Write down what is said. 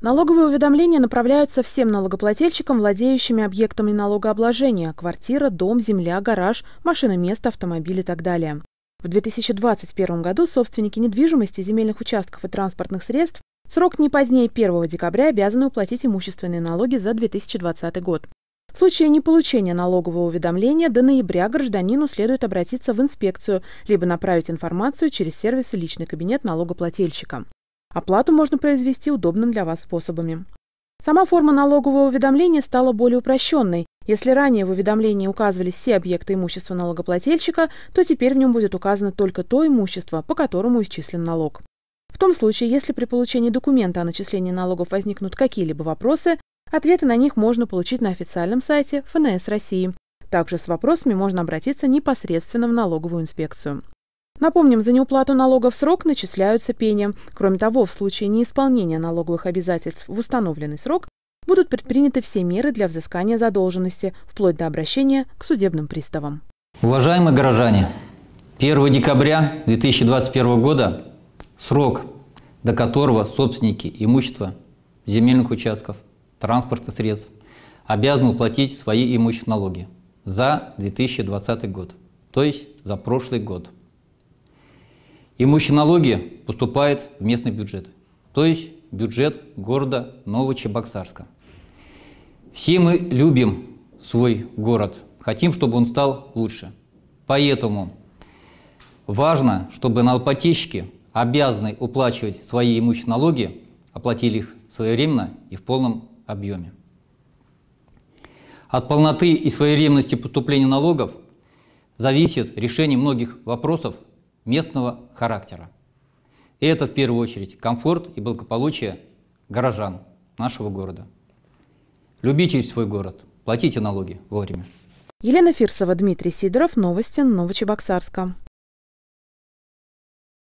Налоговые уведомления направляются всем налогоплательщикам, владеющими объектами налогообложения – квартира, дом, земля, гараж, машина, место, автомобиль и так далее. В 2021 году собственники недвижимости, земельных участков и транспортных средств в срок не позднее 1 декабря обязаны уплатить имущественные налоги за 2020 год. В случае неполучения налогового уведомления до ноября гражданину следует обратиться в инспекцию, либо направить информацию через сервис «Личный кабинет налогоплательщика». Оплату можно произвести удобным для вас способами. Сама форма налогового уведомления стала более упрощенной. Если ранее в уведомлении указывались все объекты имущества налогоплательщика, то теперь в нем будет указано только то имущество, по которому исчислен налог. В том случае, если при получении документа о начислении налогов возникнут какие-либо вопросы, ответы на них можно получить на официальном сайте ФНС России. Также с вопросами можно обратиться непосредственно в налоговую инспекцию. Напомним, за неуплату налогов срок начисляются пени. Кроме того, в случае неисполнения налоговых обязательств в установленный срок будут предприняты все меры для взыскания задолженности, вплоть до обращения к судебным приставам. Уважаемые горожане, 1 декабря 2021 года срок, до которого собственники имущества земельных участков, транспортных средств обязаны уплатить свои имущественные налоги за 2020 год, то есть за прошлый год – Имущие налоги поступают в местный бюджет, то есть бюджет города Новочебоксарска. Все мы любим свой город, хотим, чтобы он стал лучше. Поэтому важно, чтобы налпотечки, обязанные уплачивать свои имущие налоги, оплатили их своевременно и в полном объеме. От полноты и своевременности поступления налогов зависит решение многих вопросов местного характера. И это в первую очередь комфорт и благополучие горожан нашего города. Любите свой город, платите налоги вовремя. Елена Фирсова, Дмитрий Сидоров, новости Новочебоксарска.